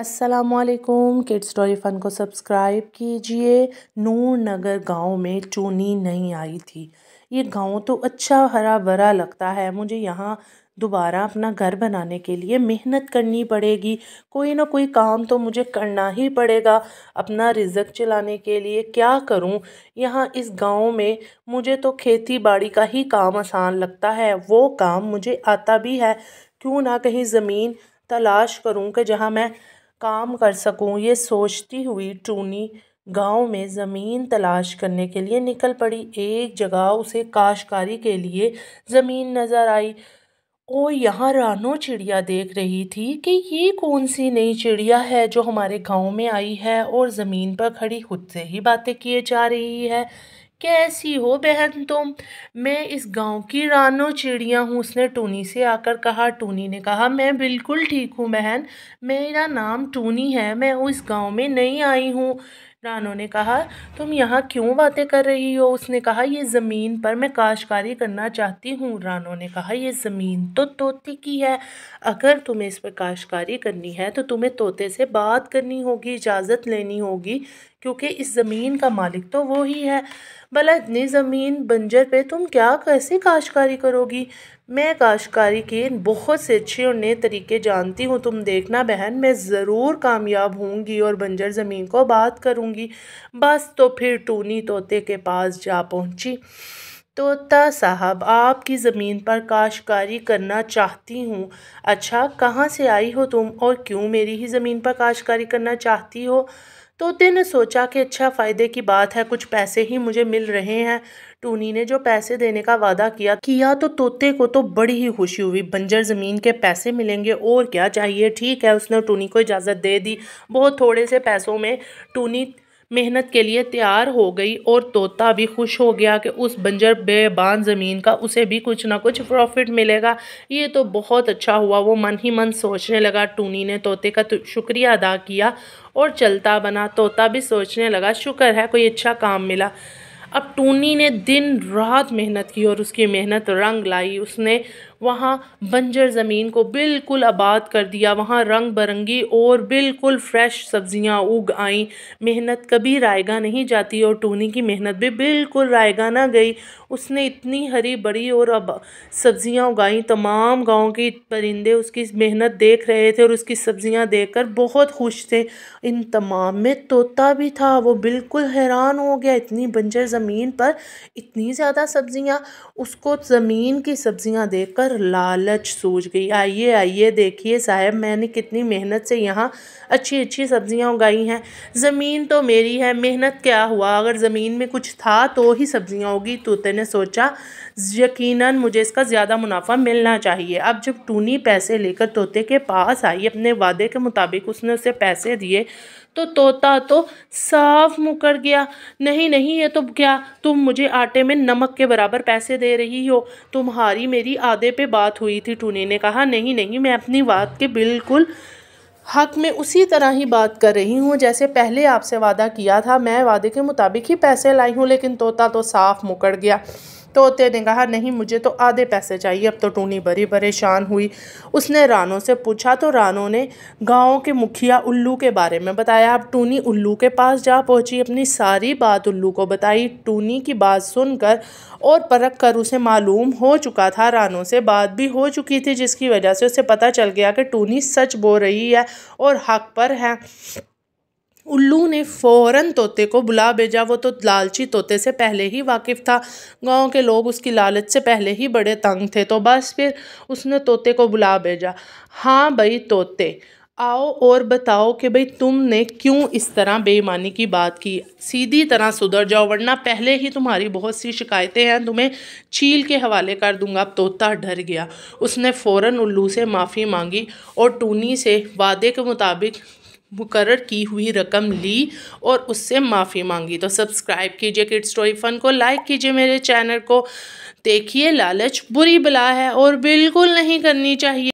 असलकुम kid story फ़न को subscribe कीजिए नूर नगर गाँव में चूनी नहीं आई थी ये गाँव तो अच्छा हरा भरा लगता है मुझे यहाँ दोबारा अपना घर बनाने के लिए मेहनत करनी पड़ेगी कोई ना कोई काम तो मुझे करना ही पड़ेगा अपना रिजक चलाने के लिए क्या करूं यहाँ इस गांव में मुझे तो खेती बाड़ी का ही काम आसान लगता है वो काम मुझे आता भी है क्यों ना कहीं ज़मीन तलाश करूं कि जहाँ मैं काम कर सकूँ ये सोचती हुई टूनी गाँव में ज़मीन तलाश करने के लिए निकल पड़ी एक जगह उसे काशकारी के लिए ज़मीन नज़र आई ओ यहाँ रानो चिड़िया देख रही थी कि ये कौन सी नई चिड़िया है जो हमारे गांव में आई है और ज़मीन पर खड़ी खुद से ही बातें किए जा रही है कैसी हो बहन तुम मैं इस गांव की रानो चिड़िया हूँ उसने टूनी से आकर कहा टूनी ने कहा मैं बिल्कुल ठीक हूँ बहन मेरा नाम टूनी है मैं उस गांव में नहीं आई हूँ रानो ने कहा तुम यहाँ क्यों बातें कर रही हो उसने कहा यह ज़मीन पर मैं काशकारी करना चाहती हूँ रानो ने कहा यह ज़मीन तो तोते की है अगर तुम्हें इस पर काशकारी करनी है तो तुम्हें तोते से बात करनी होगी इजाज़त लेनी होगी क्योंकि इस ज़मीन का मालिक तो वो ही है भला इतनी ज़मीन बंजर पे तुम क्या कैसे काशकारी करोगी मैं काशकारी के बहुत से अच्छे और नए तरीके जानती हूँ तुम देखना बहन मैं ज़रूर कामयाब होंगी और बंजर ज़मीन को बात करूँ जाऊंगी बस तो फिर टूनी तोते के पास जा पहुंची तोता साहब आपकी ज़मीन पर काश्कारी करना चाहती हूँ अच्छा कहाँ से आई हो तुम और क्यों मेरी ही ज़मीन पर काश्तकारी करना चाहती हो तोते ने सोचा कि अच्छा फ़ायदे की बात है कुछ पैसे ही मुझे मिल रहे हैं टूनी ने जो पैसे देने का वादा किया किया तो तोते को तो बड़ी ही खुशी हुई बंजर ज़मीन के पैसे मिलेंगे और क्या चाहिए ठीक है उसने टूनी को इजाज़त दे दी बहुत थोड़े से पैसों में टूनी मेहनत के लिए तैयार हो गई और तोता भी खुश हो गया कि उस बंजर बेबान ज़मीन का उसे भी कुछ ना कुछ प्रॉफिट मिलेगा ये तो बहुत अच्छा हुआ वो मन ही मन सोचने लगा टूनी ने तोते का तो शुक्रिया अदा किया और चलता बना तोता भी सोचने लगा शुक्र है कोई अच्छा काम मिला अब टूनी ने दिन रात मेहनत की और उसकी मेहनत रंग लाई उसने वहाँ बंजर ज़मीन को बिल्कुल आबाद कर दिया वहाँ रंग बरंगी और बिल्कुल फ्रेश सब्ज़ियाँ उग आई मेहनत कभी रायगा नहीं जाती और टूनी की मेहनत भी बिल्कुल रायगा ना गई उसने इतनी हरी बड़ी और अब सब्ज़ियाँ उगाई तमाम गाँव के परिंदे उसकी मेहनत देख रहे थे और उसकी सब्ज़ियाँ कर बहुत खुश थे इन तमाम में तोता भी था वो बिल्कुल हैरान हो गया इतनी बंजर ज़मीन पर इतनी ज़्यादा सब्ज़ियाँ उसको ज़मीन की सब्ज़ियाँ देख पर लालच सूझ गई आइए आइए देखिए साहब मैंने कितनी मेहनत से यहाँ अच्छी अच्छी सब्जियाँ उगाई हैं ज़मीन तो मेरी है मेहनत क्या हुआ अगर ज़मीन में कुछ था तो ही सब्जियाँ होगी तोते ने सोचा यकीनन मुझे इसका ज़्यादा मुनाफा मिलना चाहिए अब जब टूनी पैसे लेकर तोते के पास आई अपने वादे के मुताबिक उसने उसे पैसे दिए तो तोता तो साफ मुकर गया नहीं नहीं ये तो क्या तुम मुझे आटे में नमक के बराबर पैसे दे रही हो तुम्हारी मेरी आधे पे बात हुई थी टूनी ने कहा नहीं नहीं मैं अपनी बात के बिल्कुल हक में उसी तरह ही बात कर रही हूँ जैसे पहले आपसे वादा किया था मैं वादे के मुताबिक ही पैसे लाई हूँ लेकिन तोता तो साफ मुकड़ गया तोते ने कहा नहीं मुझे तो आधे पैसे चाहिए अब तो टूनी बड़ी परेशान हुई उसने रानों से पूछा तो रानो ने गाँव के मुखिया उल्लू के बारे में बताया अब टूनी उल्लू के पास जा पहुँची अपनी सारी बात उल्लू को बताई टूनी की बात सुनकर और परख कर उसे मालूम हो चुका था रानों से बात भी हो चुकी थी जिसकी वजह से उसे पता चल गया कि टूनी सच बोल रही है और हक पर है उल्लू ने फ़ौरन तोते को बुला भेजा वो तो लालची तोते से पहले ही वाकिफ़ था गांव के लोग उसकी लालच से पहले ही बड़े तंग थे तो बस फिर उसने तोते को बुला भेजा हाँ भाई तोते आओ और बताओ कि भाई तुमने क्यों इस तरह बेईमानी की बात की सीधी तरह सुधर जाओ वरना पहले ही तुम्हारी बहुत सी शिकायतें हैं तुम्हें चील के हवाले कर दूंगा अब तोता डर गया उसने फ़ौरन उल्लू से माफ़ी मांगी और टूनी से वादे के मुताबिक मुकर की हुई रकम ली और उससे माफ़ी मांगी तो सब्सक्राइब कीजिए किड्स स्टोरी फन को लाइक कीजिए मेरे चैनल को देखिए लालच बुरी बला है और बिल्कुल नहीं करनी चाहिए